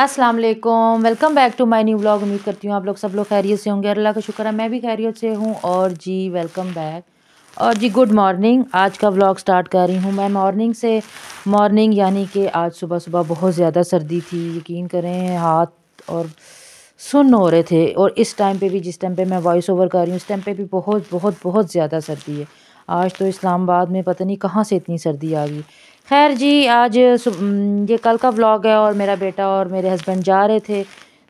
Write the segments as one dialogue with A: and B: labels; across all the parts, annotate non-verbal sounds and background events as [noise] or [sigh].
A: अस्सलाम वालेकुम welcome back to my new blog उम्मीद करती हूँ आप लोग सब लोग खैरियत से होंगे अल्लाह का शुक्र है मैं भी खैरियत से हूँ और जी वेलकम बैक और जी गुड मॉर्निंग आज का व्लॉग स्टार्ट कर रही हूँ मैं मॉर्निंग से मॉर्निंग यानी कि आज सुबह सुबह बहुत ज़्यादा सर्दी थी यकीन करें हाथ और सुन हो रहे थे और इस टाइम पे भी जिस टाइम पे मैं वॉइस ओवर कर रही हूँ उस टाइम पे भी बहुत बहुत बहुत ज़्यादा सर्दी है आज तो इस्लामाबाद में पता नहीं कहाँ से इतनी सर्दी आ गई खैर जी आज ये कल का व्लॉग है और मेरा बेटा और मेरे हस्बैंड जा रहे थे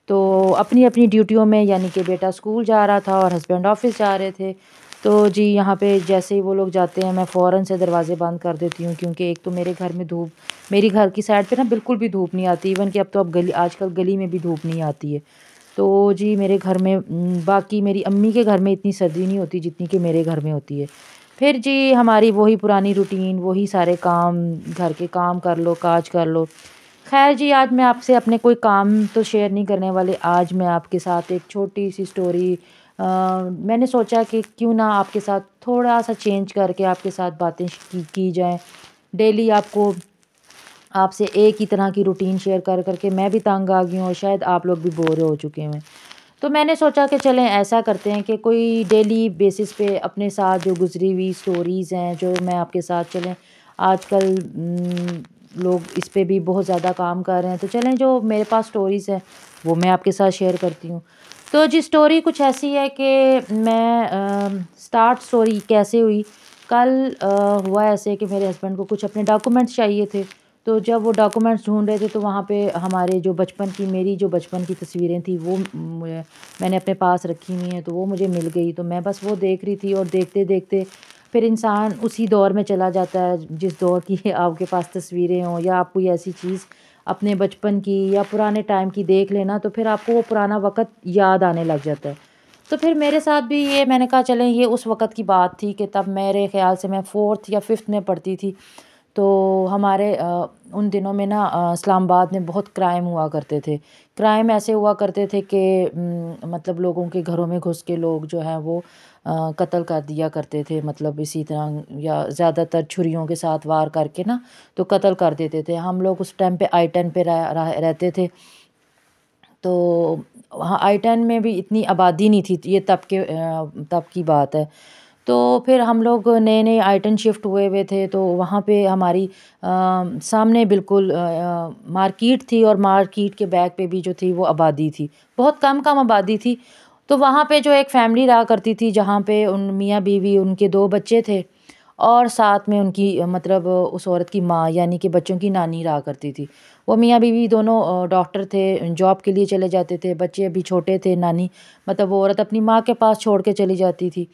A: तो अपनी अपनी ड्यूटियों में यानी कि बेटा स्कूल जा रहा था और हस्बैंड ऑफिस जा रहे थे तो जी यहाँ पे जैसे ही वो लोग जाते हैं मैं फ़ौरन से दरवाज़े बंद कर देती हूँ क्योंकि एक तो मेरे घर में धूप मेरी घर की साइड पे ना बिल्कुल भी धूप नहीं आती इवन कि अब तो अब गली आजकल गली में भी धूप नहीं आती है तो जी मेरे घर में बाकी मेरी अम्मी के घर में इतनी सर्दी नहीं होती जितनी कि मेरे घर में होती है फिर जी हमारी वही पुरानी रूटीन वही सारे काम घर के काम कर लो काज कर लो खैर जी आज मैं आपसे अपने कोई काम तो शेयर नहीं करने वाले आज मैं आपके साथ एक छोटी सी स्टोरी आ, मैंने सोचा कि क्यों ना आपके साथ थोड़ा सा चेंज करके आपके साथ बातें की, की जाएं डेली आपको आपसे एक ही तरह की रूटीन शेयर कर करके मैं भी तंग आ गई हूँ और शायद आप लोग भी बोर हो चुके हैं तो मैंने सोचा कि चलें ऐसा करते हैं कि कोई डेली बेसिस पे अपने साथ जो गुज़री हुई स्टोरीज़ हैं जो मैं आपके साथ चलें आजकल लोग इस पर भी बहुत ज़्यादा काम कर रहे हैं तो चलें जो मेरे पास स्टोरीज़ हैं वो मैं आपके साथ शेयर करती हूँ तो जी स्टोरी कुछ ऐसी है कि मैं आ, स्टार्ट स्टोरी कैसे हुई कल आ, हुआ ऐसे कि मेरे हस्बैंड को कुछ अपने डॉक्यूमेंट्स चाहिए थे तो जब वो डॉक्यूमेंट्स ढूंढ रहे थे तो वहाँ पे हमारे जो बचपन की मेरी जो बचपन की तस्वीरें थी वो मैंने अपने पास रखी हुई हैं तो वो मुझे मिल गई तो मैं बस वो देख रही थी और देखते देखते फिर इंसान उसी दौर में चला जाता है जिस दौर की [laughs] आपके पास तस्वीरें हों या आप कोई ऐसी चीज़ अपने बचपन की या पुराने टाइम की देख लेना तो फिर आपको वो पुराना वक़्त याद आने लग जाता है तो फिर मेरे साथ भी ये मैंने कहा चलें ये उस वक़्त की बात थी कि तब मेरे ख़्याल से मैं फ़ोर्थ या फिफ्थ में पढ़ती थी तो हमारे उन दिनों में ना इस्लामाबाद में बहुत क्राइम हुआ करते थे क्राइम ऐसे हुआ करते थे कि मतलब लोगों के घरों में घुस के लोग जो हैं वो कत्ल कर दिया करते थे मतलब इसी तरह या ज़्यादातर छुरीों के साथ वार करके ना तो कत्ल कर देते थे हम लोग उस टाइम पे आई टेन पर रहते थे तो वहाँ आई टेन में भी इतनी आबादी नहीं थी ये तब के तब की बात है तो फिर हम लोग नए नए आइटम शिफ्ट हुए हुए थे तो वहाँ पे हमारी सामने बिल्कुल मार्केट थी और मार्केट के बैक पे भी जो थी वो आबादी थी बहुत कम कम आबादी थी तो वहाँ पे जो एक फैमिली रहा करती थी जहाँ पे उन मियाँ बीवी उनके दो बच्चे थे और साथ में उनकी मतलब उस औरत की माँ यानी कि बच्चों की नानी रहा करती थी वो मियाँ बीवी दोनों डॉक्टर थे जॉब के लिए चले जाते थे बच्चे अभी छोटे थे नानी मतलब वो औरत अपनी माँ के पास छोड़ के चली जाती थी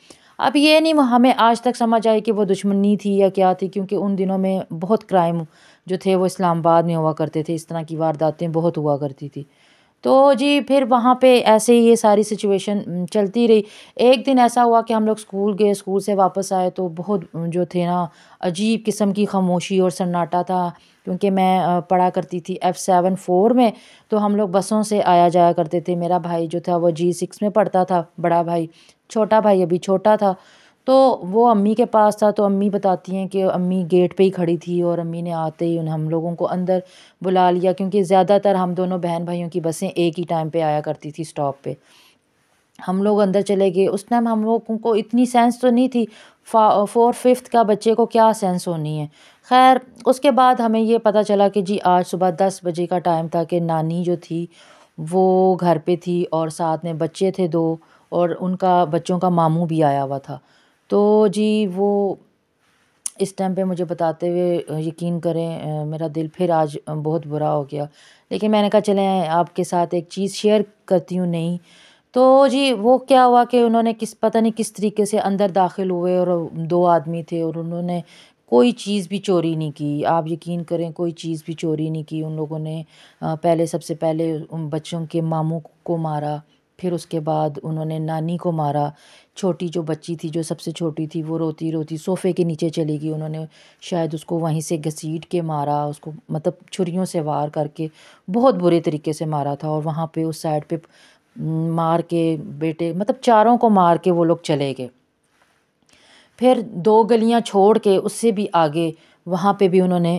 A: अब ये नहीं हमें आज तक समझ आए कि वो दुश्मनी थी या क्या थी क्योंकि उन दिनों में बहुत क्राइम जो थे वो इस्लामाबाद में हुआ करते थे इस तरह की वारदातें बहुत हुआ करती थी तो जी फिर वहाँ पे ऐसे ही ये सारी सिचुएशन चलती रही एक दिन ऐसा हुआ कि हम लोग स्कूल गए स्कूल से वापस आए तो बहुत जो थे ना अजीब किस्म की खामोशी और सन्नाटा था क्योंकि मैं पढ़ा करती थी एफ़ सेवन फोर में तो हम लोग बसों से आया जाया करते थे मेरा भाई जो था वो जी सिक्स में पढ़ता था बड़ा भाई छोटा भाई अभी छोटा था तो वो अम्मी के पास था तो अम्मी बताती हैं कि अम्मी गेट पे ही खड़ी थी और अम्मी ने आते ही उन हम लोगों को अंदर बुला लिया क्योंकि ज़्यादातर हम दोनों बहन भाइयों की बसें एक ही टाइम पे आया करती थी स्टॉप पे हम लोग अंदर चले गए उस टाइम हम लोगों को इतनी सेंस तो नहीं थी फोर फिफ्थ का बच्चे को क्या सेंस होनी है खैर उसके बाद हमें ये पता चला कि जी आज सुबह दस बजे का टाइम था कि नानी जो थी वो घर पर थी और साथ में बच्चे थे दो और उनका बच्चों का मामू भी आया हुआ था तो जी वो इस टाइम पे मुझे बताते हुए यकीन करें मेरा दिल फिर आज बहुत बुरा हो गया लेकिन मैंने कहा चलें आपके साथ एक चीज़ शेयर करती हूँ नहीं तो जी वो क्या हुआ कि उन्होंने किस पता नहीं किस तरीके से अंदर दाखिल हुए और दो आदमी थे और उन्होंने कोई चीज़ भी चोरी नहीं की आप यकीन करें कोई चीज़ भी चोरी नहीं की उन लोगों ने पहले सबसे पहले उन बच्चों के मामू को मारा फिर उसके बाद उन्होंने नानी को मारा छोटी जो बच्ची थी जो सबसे छोटी थी वो रोती रोती सोफ़े के नीचे चली गई उन्होंने शायद उसको वहीं से घसीट के मारा उसको मतलब छुरियों से वार करके बहुत बुरे तरीके से मारा था और वहाँ पे उस साइड पे मार के बेटे मतलब चारों को मार के वो लोग चले गए फिर दो गलियाँ छोड़ के उससे भी आगे वहाँ पे भी उन्होंने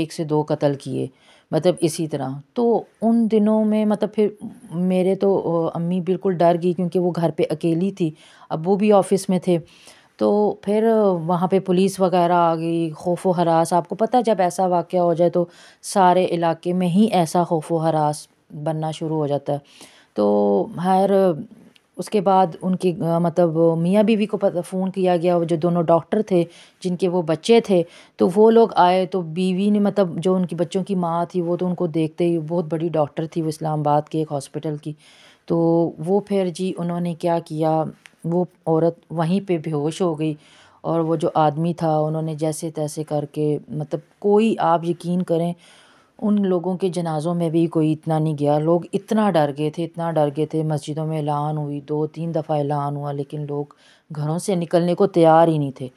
A: एक से दो कत्ल किए मतलब इसी तरह तो उन दिनों में मतलब फिर मेरे तो अम्मी बिल्कुल डर गई क्योंकि वो घर पे अकेली थी अब वो भी ऑफिस में थे तो फिर वहाँ पे पुलिस वगैरह आ गई खौफ व हरास आपको पता है जब ऐसा वाक़ हो जाए तो सारे इलाके में ही ऐसा खौफ व हरास बनना शुरू हो जाता है तो हर उसके बाद उनके मतलब मियाँ बीवी को फ़ोन किया गया जो दोनों डॉक्टर थे जिनके वो बच्चे थे तो वो लोग आए तो बीवी ने मतलब जो उनकी बच्चों की माँ थी वो तो उनको देखते ही बहुत बड़ी डॉक्टर थी वो इस्लामाबाद के एक हॉस्पिटल की तो वो फिर जी उन्होंने क्या किया वो औरत वहीं पर बेहोश हो गई और वो जो आदमी था उन्होंने जैसे तैसे करके मतलब कोई आप यकीन करें उन लोगों के जनाज़ों में भी कोई इतना नहीं गया लोग इतना डर गए थे इतना डर गए थे मस्जिदों में ऐलान हुई दो तीन दफ़ा ऐलान हुआ लेकिन लोग घरों से निकलने को तैयार ही नहीं थे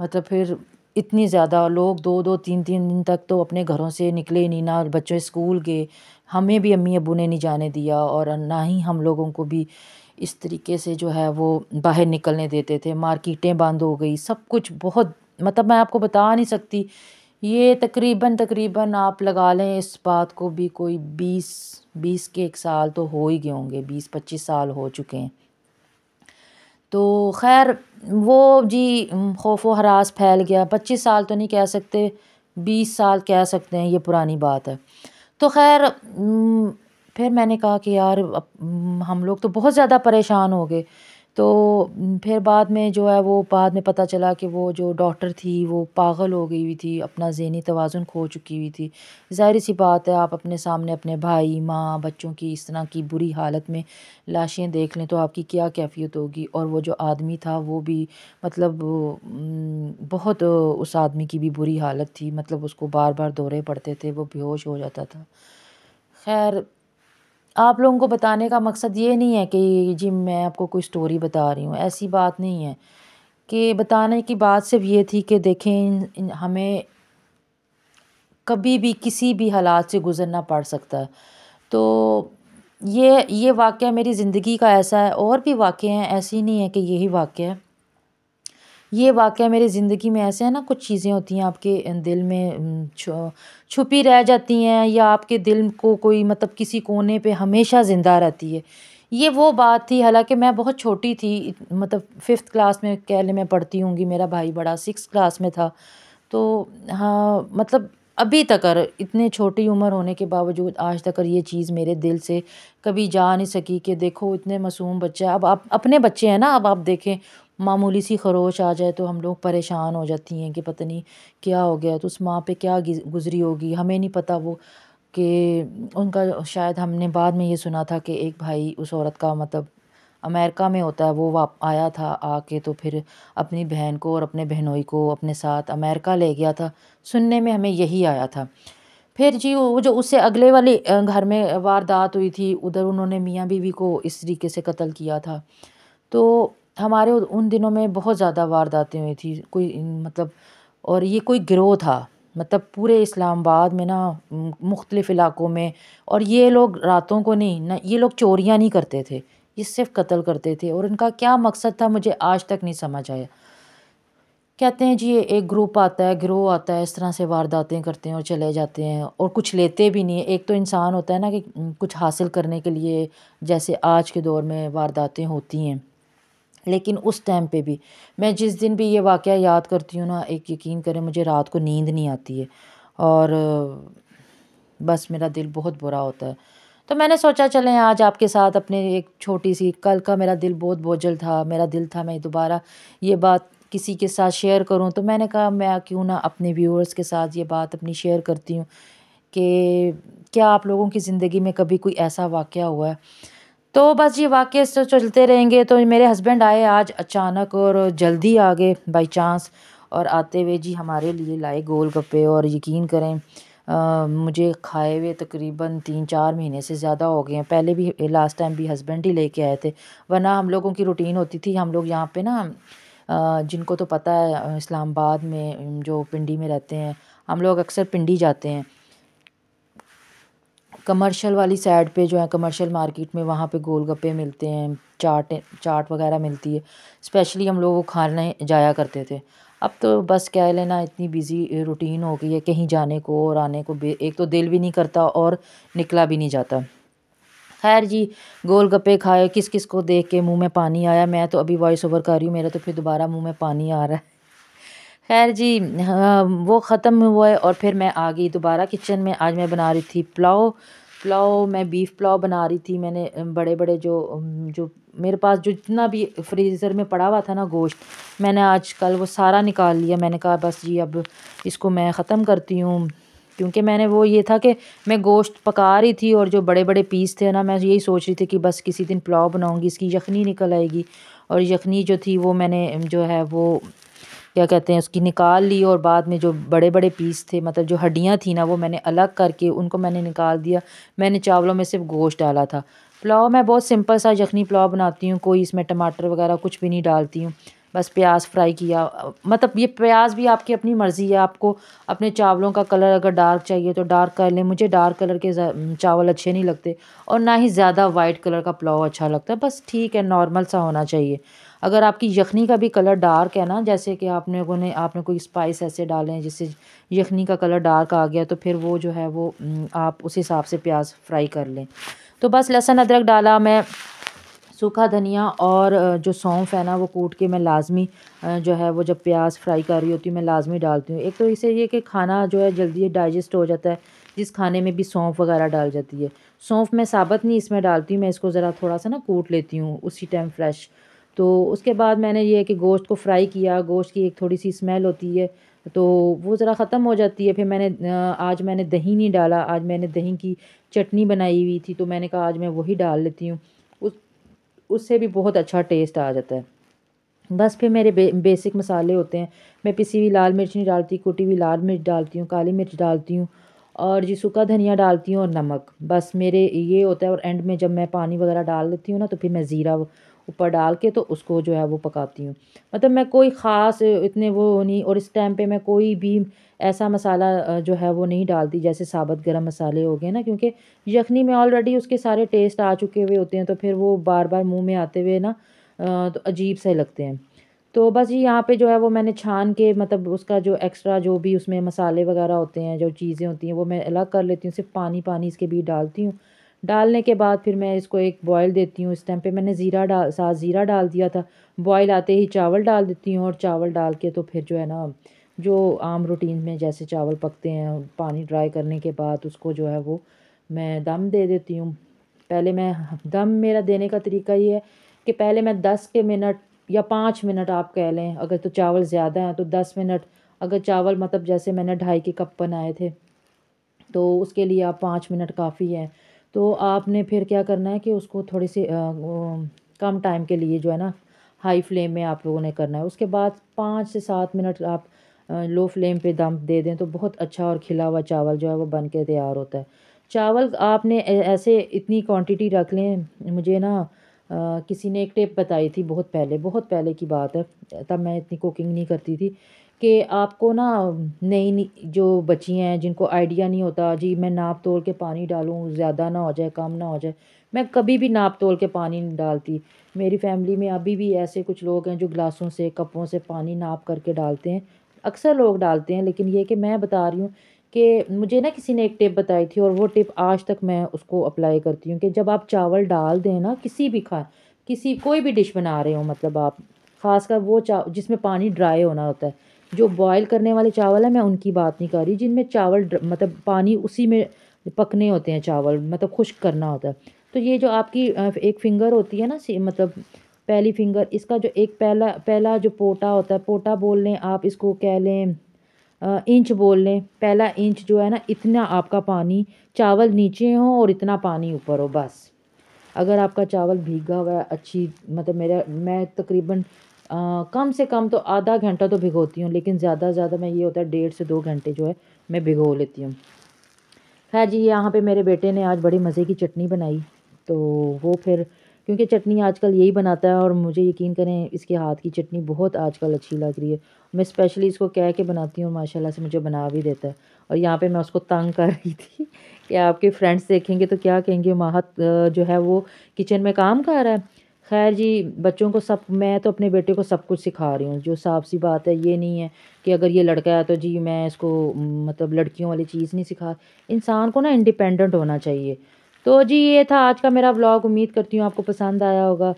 A: मतलब फिर इतनी ज़्यादा लोग दो दो तीन तीन दिन तक तो अपने घरों से निकले ही नहीं ना बच्चों स्कूल गए हमें भी अम्मी अबू ने नहीं जाने दिया और ना ही हम लोगों को भी इस तरीके से जो है वो बाहर निकलने देते थे मार्केटें बंद हो गई सब कुछ बहुत मतलब मैं आपको बता नहीं सकती ये तकरीबन तकरीबन आप लगा लें इस बात को भी कोई बीस बीस के एक साल तो हो ही गए होंगे बीस पच्चीस साल हो चुके हैं तो खैर वो जी खौफ व हरास फैल गया पच्चीस साल तो नहीं कह सकते बीस साल कह सकते हैं ये पुरानी बात है तो खैर फिर मैंने कहा कि यार हम लोग तो बहुत ज़्यादा परेशान हो गए तो फिर बाद में जो है वो बाद में पता चला कि वो जो डॉक्टर थी वो पागल हो गई हुई थी अपना जहनी तोज़ुन खो चुकी हुई थी ज़ाहिर सी बात है आप अपने सामने अपने भाई माँ बच्चों की इस तरह की बुरी हालत में लाशें देख लें तो आपकी क्या कैफियत होगी और वो जो आदमी था वो भी मतलब बहुत उस आदमी की भी बुरी हालत थी मतलब उसको बार बार दौरे पड़ते थे वो बेहोश हो जाता था खैर आप लोगों को बताने का मकसद ये नहीं है कि जी मैं आपको कोई स्टोरी बता रही हूँ ऐसी बात नहीं है कि बताने की बात सिर्फ ये थी कि देखें हमें कभी भी किसी भी हालात से गुज़रना पड़ सकता है तो ये ये वाक़ मेरी ज़िंदगी का ऐसा है और भी वाक़ हैं ऐसी नहीं है कि यही वाक़ है ये वाक़ मेरी ज़िंदगी में ऐसे है ना कुछ चीज़ें होती हैं आपके दिल में छुपी रह जाती हैं या आपके दिल को कोई मतलब किसी कोने पे हमेशा ज़िंदा रहती है ये वो बात थी हालांकि मैं बहुत छोटी थी मतलब फिफ्थ क्लास में कह लें मैं पढ़ती हूँगी मेरा भाई बड़ा सिक्स क्लास में था तो हाँ मतलब अभी तक इतने छोटी उम्र होने के बावजूद आज तक ये चीज़ मेरे दिल से कभी जा नहीं सकी कि देखो इतने मासूम बच्चे अब आप अपने बच्चे हैं ना अब आप देखें मामूली सी खरोश आ जाए तो हम लोग परेशान हो जाती हैं कि पता नहीं क्या हो गया तो उस माँ पे क्या गुज़री होगी हमें नहीं पता वो कि उनका शायद हमने बाद में ये सुना था कि एक भाई उस औरत का मतलब अमेरिका में होता है वो वाप आया था आके तो फिर अपनी बहन को और अपने बहनोई को अपने साथ अमेरिका ले गया था सुनने में हमें यही आया था फिर जी वो जो उससे अगले वाले घर में वारदात हुई थी उधर उन्होंने मियाँ बीवी को इस तरीके से कत्ल किया था तो हमारे उन दिनों में बहुत ज़्यादा वारदातें हुई थी कोई मतलब और ये कोई गिरोह था मतलब पूरे इस्लामाबाद में ना मुख्तलिफ़ इलाक़ों में और ये लोग रातों को नहीं ना ये लोग चोरियाँ नहीं करते थे ये सिर्फ कत्ल करते थे और इनका क्या मकसद था मुझे आज तक नहीं समझ आया कहते हैं जी ये एक ग्रुप आता है ग्रोह आता है इस तरह से वारदातें करते हैं और चले जाते हैं और कुछ लेते भी नहीं है एक तो इंसान होता है ना कि कुछ हासिल करने के लिए जैसे आज के दौर में वारदातें होती हैं लेकिन उस टाइम पे भी मैं जिस दिन भी ये वाक़ याद करती हूँ ना एक यकीन करें मुझे रात को नींद नहीं आती है और बस मेरा दिल बहुत बुरा होता है तो मैंने सोचा चलें आज आपके साथ अपने एक छोटी सी कल का मेरा दिल बहुत बोझल था मेरा दिल था मैं दोबारा ये बात किसी के साथ शेयर करूं तो मैंने कहा मैं क्यों ना अपने व्यूअर्स के साथ ये बात अपनी शेयर करती हूँ कि क्या आप लोगों की ज़िंदगी में कभी कोई ऐसा वाक़ हुआ है तो बस ये वाक्य चलते रहेंगे तो मेरे हस्बैंड आए आज अचानक और जल्दी आ गए बाई चांस और आते हुए जी हमारे लिए लाए गोल गप्पे और यकीन करें आ, मुझे खाए हुए तकरीबन तीन चार महीने से ज़्यादा हो गए हैं पहले भी लास्ट टाइम भी हस्बैंड ही लेके आए थे वरना हम लोगों की रूटीन होती थी हम लोग यहाँ पे ना जिनको तो पता है इस्लामाबाद में जो पिंडी में रहते हैं हम लोग अक्सर पिंडी जाते हैं कमर्शियल वाली साइड पे जो है कमर्शियल मार्केट में वहाँ पे गोलगप्पे मिलते हैं चाट चाट वगैरह मिलती है स्पेशली हम लोग वो खाने जाया करते थे अब तो बस क्या है लेना इतनी बिज़ी रूटीन हो गई है कहीं जाने को और आने को एक तो दिल भी नहीं करता और निकला भी नहीं जाता खैर जी गोल गप्पे खाए किस किस को देख के मुँह में पानी आया मैं तो अभी वॉइस ओवर कर रही हूँ मेरा तो फिर दोबारा मुँह में पानी आ रहा है खैर जी हाँ, वो ख़त्म हुआ है और फिर मैं आ गई दोबारा किचन में आज मैं बना रही थी पुलाव पुलाव मैं बीफ़ पुलाव बना रही थी मैंने बड़े बड़े जो जो मेरे पास जो जितना भी फ्रीज़र में पड़ा हुआ था ना गोश्त मैंने आज कल वो सारा निकाल लिया मैंने कहा बस जी अब इसको मैं ख़त्म करती हूँ क्योंकि मैंने वो ये था कि मैं गोश्त पका रही थी और जो बड़े बड़े पीस थे ना मैं यही सोच रही थी कि बस किसी दिन पुलाव बनाऊँगी इसकी यखनी निकल आएगी और यखनी जो थी वो मैंने जो है वो क्या कहते हैं उसकी निकाल ली और बाद में जो बड़े बड़े पीस थे मतलब जो हड्डियाँ थी ना वो मैंने अलग करके उनको मैंने निकाल दिया मैंने चावलों में सिर्फ गोश्त डाला था पुलाव मैं बहुत सिंपल सा यखनी पुलाव बनाती हूँ कोई इसमें टमाटर वगैरह कुछ भी नहीं डालती हूँ बस प्याज फ्राई किया मतलब ये प्याज भी आपकी अपनी मर्ज़ी है आपको अपने चावलों का कलर अगर डार्क चाहिए तो डार्क कर लें मुझे डार्क कलर के चावल अच्छे नहीं लगते और ना ही ज़्यादा वाइट कलर का पुलाव अच्छा लगता है बस ठीक है नॉर्मल सा होना चाहिए अगर आपकी यखनी का भी कलर डार्क है ना जैसे कि आपने ने आपने कोई स्पाइस ऐसे डालें जिससे यखनी का कलर डार्क आ गया तो फिर वो जो है वो आप उस हिसाब से प्याज फ्राई कर लें तो बस लहसुन अदरक डाला मैं सूखा धनिया और जो सौंफ है ना वो कूट के मैं लाजमी जो है वो जब प्याज फ्राई कर रही होती हूँ मैं लाजमी डालती हूँ एक तो इसे ये कि खाना जो है जल्दी डाइजेस्ट हो जाता है जिस खाने में भी सौंफ वगैरह डाल जाती है सौंफ मैं साबत नहीं इसमें डालती हूँ मैं इसको ज़रा थोड़ा सा ना कूट लेती हूँ उसी टाइम फ्रेश तो उसके बाद मैंने ये कि गोश्त को फ्राई किया गोश्त की एक थोड़ी सी स्मेल होती है तो वो ज़रा ख़त्म हो जाती है फिर मैंने आज मैंने दही नहीं डाला आज मैंने दही की चटनी बनाई हुई थी तो मैंने कहा आज मैं वही डाल लेती हूँ उस उससे भी बहुत अच्छा टेस्ट आ जाता है बस फिर मेरे बे, बेसिक मसाले होते हैं मैं पिसी हुई लाल मिर्च नहीं डालती कुटी हुई लाल मिर्च डालती हूँ काली मिर्च डालती हूँ और जी सूखा धनिया डालती हूँ और नमक बस मेरे ये होता है और एंड में जब मैं पानी वगैरह डाल देती हूँ ना तो फिर मैं ज़ीरा ऊपर डाल के तो उसको जो है वो पकाती हूँ मतलब मैं कोई ख़ास इतने वो नहीं और इस टाइम पे मैं कोई भी ऐसा मसाला जो है वो नहीं डालती जैसे साबत गरम मसाले हो गए ना क्योंकि यखनी में ऑलरेडी उसके सारे टेस्ट आ चुके हुए होते हैं तो फिर वो बार बार मुँह में आते हुए ना तो अजीब से लगते हैं तो बस ये यहाँ पे जो है वो मैंने छान के मतलब उसका जो एक्स्ट्रा जो भी उसमें मसाले वगैरह होते हैं जो चीज़ें होती हैं वो मैं अलग कर लेती हूँ सिर्फ पानी पानी इसके बीच डालती हूँ डालने के बाद फिर मैं इसको एक बॉयल देती हूँ इस टाइम पे मैंने ज़ीरा डाल साथ ज़ीरा डाल दिया था बॉयल आते ही चावल डाल देती हूँ और चावल डाल के तो फिर जो है ना जो आम रूटीन में जैसे चावल पकते हैं पानी ड्राई करने के बाद उसको जो है वो मैं दम दे देती हूँ पहले मैं दम मेरा देने का तरीका ये है कि पहले मैं दस के मिनट या पाँच मिनट आप कह लें अगर तो चावल ज़्यादा हैं तो दस मिनट अगर चावल मतलब जैसे मैंने ढाई के कप बनाए थे तो उसके लिए आप पाँच मिनट काफ़ी हैं तो आपने फिर क्या करना है कि उसको थोड़ी सी कम टाइम के लिए जो है ना हाई फ्लेम में आप लोगों ने करना है उसके बाद पाँच से सात मिनट आप लो फ्लेम पे दम दे दें तो बहुत अच्छा और खिला हुआ चावल जो है वो बन के तैयार होता है चावल आपने ऐसे इतनी क्वांटिटी रख लें मुझे ना आ, किसी ने एक टिप बताई थी बहुत पहले बहुत पहले की बात है तब मैं इतनी कुकिंग नहीं करती थी कि आपको ना नई नई जो बच्ची हैं जिनको आइडिया नहीं होता जी मैं नाप तोल के पानी डालूँ ज़्यादा ना हो जाए कम ना हो जाए मैं कभी भी नाप तोल के पानी नहीं डालती मेरी फैमिली में अभी भी ऐसे कुछ लोग हैं जो गिलासों से कपों से पानी नाप करके डालते हैं अक्सर लोग डालते हैं लेकिन ये कि मैं बता रही हूँ कि मुझे ना किसी ने एक टिप बताई थी और वो टिप आज तक मैं उसको अप्लाई करती हूँ कि जब आप चावल डाल दें ना किसी भी खा किसी कोई भी डिश बना रहे हो मतलब आप ख़ासकर वो चा जिसमें पानी ड्राई होना होता है जो बॉयल करने वाले चावल हैं मैं उनकी बात नहीं कर रही जिनमें चावल मतलब पानी उसी में पकने होते हैं चावल मतलब खुश्क करना होता है तो ये जो आपकी एक फिंगर होती है ना मतलब पहली फिंगर इसका जो एक पहला पहला जो पोटा होता है पोटा बोल लें आप इसको कह लें इंच बोल लें पहला इंच जो है ना इतना आपका पानी चावल नीचे हो और इतना पानी ऊपर हो बस अगर आपका चावल भीगा हुआ है अच्छी मतलब मेरा मैं तकरीबन कम से कम तो आधा घंटा तो भिगोती हूँ लेकिन ज़्यादा से ज़्यादा मैं ये होता है डेढ़ से दो घंटे जो है मैं भिगो लेती हूँ खैर जी यहाँ पे मेरे बेटे ने आज बड़ी मज़े की चटनी बनाई तो वो फिर क्योंकि चटनी आजकल यही बनाता है और मुझे यकीन करें इसके हाथ की चटनी बहुत आजकल अच्छी लग रही है मैं स्पेशली इसको कह के बनाती हूँ माशाल्लाह से मुझे बना भी देता है और यहाँ पे मैं उसको तंग कर रही थी [laughs] कि आपके फ्रेंड्स देखेंगे तो क्या कहेंगे माह जो है वो किचन में काम कर रहा है खैर जी बच्चों को सब मैं तो अपने बेटे को सब कुछ सिखा रही हूँ जो साफ सी बात है ये नहीं है कि अगर ये लड़का है तो जी मैं इसको मतलब लड़कियों वाली चीज़ नहीं सिखा इंसान को ना इंडिपेंडेंट होना चाहिए तो जी ये था आज का मेरा व्लॉग उम्मीद करती हूँ आपको पसंद आया होगा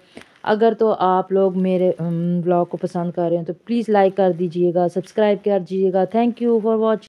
A: अगर तो आप लोग मेरे व्लॉग को पसंद कर रहे हैं तो प्लीज़ लाइक कर दीजिएगा सब्सक्राइब कर दीजिएगा थैंक यू फॉर वॉचिंग